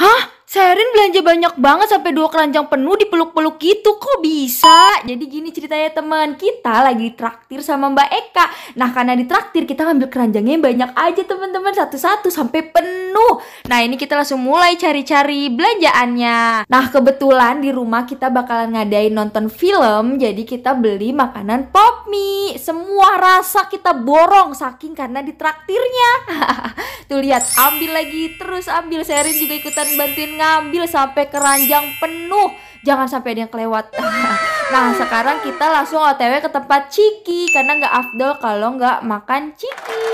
啊！Serin belanja banyak banget sampai dua keranjang penuh di peluk peluk gitu. Kok bisa? Jadi gini ceritanya teman kita lagi traktir sama Mbak Eka. Nah karena ditraktir kita ngambil keranjangnya banyak aja teman-teman satu-satu sampai penuh. Nah ini kita langsung mulai cari-cari belanjaannya. Nah kebetulan di rumah kita bakalan ngadain nonton film. Jadi kita beli makanan pop mie. Semua rasa kita borong saking karena ditraktirnya. Tuh lihat ambil lagi terus ambil Serin juga ikutan bantuin ngambil sampai keranjang penuh. Jangan sampai ada yang kelewat. nah, sekarang kita langsung otw ke tempat ciki karena nggak afdol kalau nggak makan ciki.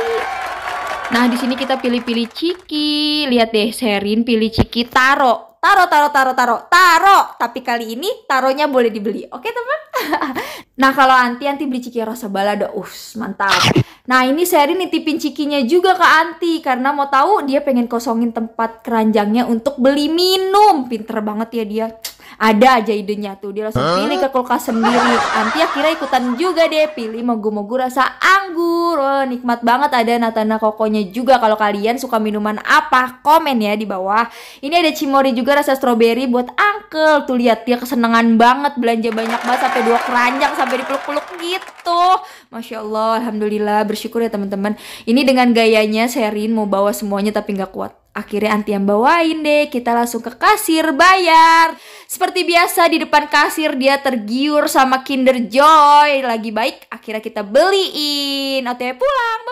Nah, di sini kita pilih-pilih ciki. Lihat deh, Serin pilih ciki taro. Taro, taro, taro, taro, taro. Tapi kali ini taronya boleh dibeli. Oke, teman? nah, kalau Anti, Anti beli ciki rasa balado. uh mantap. Nah, ini Seri nitipin cikinya juga ke Anti. Karena mau tahu dia pengen kosongin tempat keranjangnya untuk beli minum. Pinter banget ya dia ada aja idenya tuh dia langsung pilih ke kulkas sendiri Anti akhirnya ikutan juga deh pilih mau gue mau gue rasa anggur wah, nikmat banget ada natana kokonya juga kalau kalian suka minuman apa komen ya di bawah ini ada cimori juga rasa stroberi buat uncle tuh lihat dia kesenangan banget belanja banyak banget sampai dua keranjang sampai dipeluk-peluk gitu masya allah alhamdulillah bersyukur ya teman-teman ini dengan gayanya Serin mau bawa semuanya tapi nggak kuat Akhirnya anti yang bawain deh, kita langsung ke kasir bayar. Seperti biasa di depan kasir dia tergiur sama Kinder Joy. Lagi baik, akhirnya kita beliin. Otw pulang.